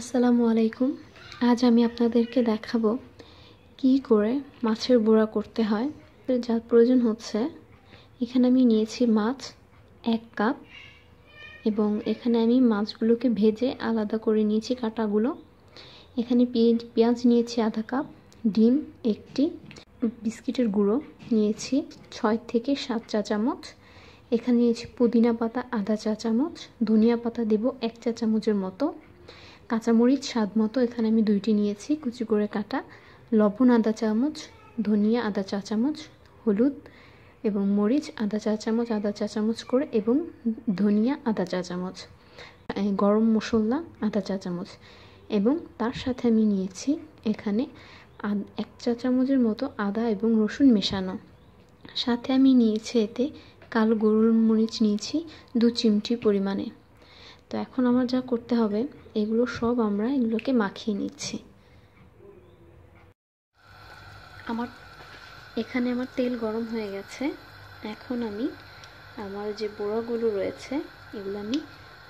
আসসালামু আলাইকুম আজ আমি আপনাদেরকে দেখাবো কি করে মাছের বোড়া করতে হয় যা প্রয়োজন হচ্ছে এখানে আমি নিয়েছি মাছ এক কাপ এবং এখানে আমি মাছগুলোকে ভেজে আলাদা করে নিয়েছি কাটাগুলো এখানে পেঁয়াজ নিয়েছি আধা কাপ ডিম একটি বিস্কিটের গুঁড়ো নিয়েছি ছয় থেকে সাত চা চামচ এখানে নিয়েছি পুদিনা পাতা আধা চা চামচ ধনিয়া পাতা দেব এক চা চামচের মতো কাঁচামরিচ স্বাদ মতো এখানে আমি দুইটি নিয়েছি কুচি করে কাটা লবণ আদা চামচ ধনিয়া আদা চা চামচ হলুদ এবং মরিচ আদা চা চামচ আদা চা চামচ করে এবং ধনিয়া আদা চা চামচ গরম মশলা আদা চা চামচ এবং তার সাথে আমি নিয়েছি এখানে এক চা চামচের মতো আদা এবং রসুন মেশানো সাথে আমি নিয়েছি এতে কাল গরুর মরিচ নিয়েছি দু চিমটি পরিমাণে তো এখন আমার যা করতে হবে এগুলো সব আমরা এগুলোকে মাখিয়ে নিচ্ছি আমার এখানে আমার তেল গরম হয়ে গেছে এখন আমি আমার যে বোড়াগুলো রয়েছে এগুলো আমি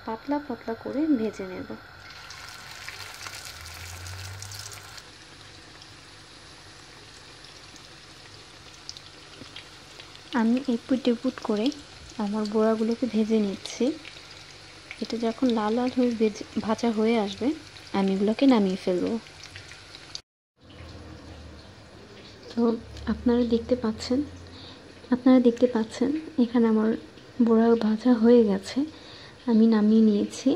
পাতলা পাতলা করে ভেজে নেব আমি এপুট এপুট করে আমার বোড়াগুলোকে ভেজে নিচ্ছি এটা যখন লাল লাল হয়ে ভাজা হয়ে আসবে আমি এগুলোকে নামিয়ে ফেলবো তো আপনারা দেখতে পাচ্ছেন আপনারা দেখতে পাচ্ছেন এখানে আমার বড়া ভাজা হয়ে গেছে আমি নামিয়ে নিয়েছি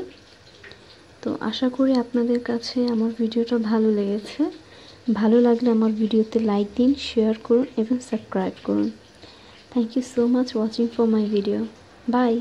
তো আশা করি আপনাদের কাছে আমার ভিডিওটা ভালো লেগেছে ভালো লাগলে আমার ভিডিওতে লাইক দিন শেয়ার করুন এবং সাবস্ক্রাইব করুন thank you so much watching for my video by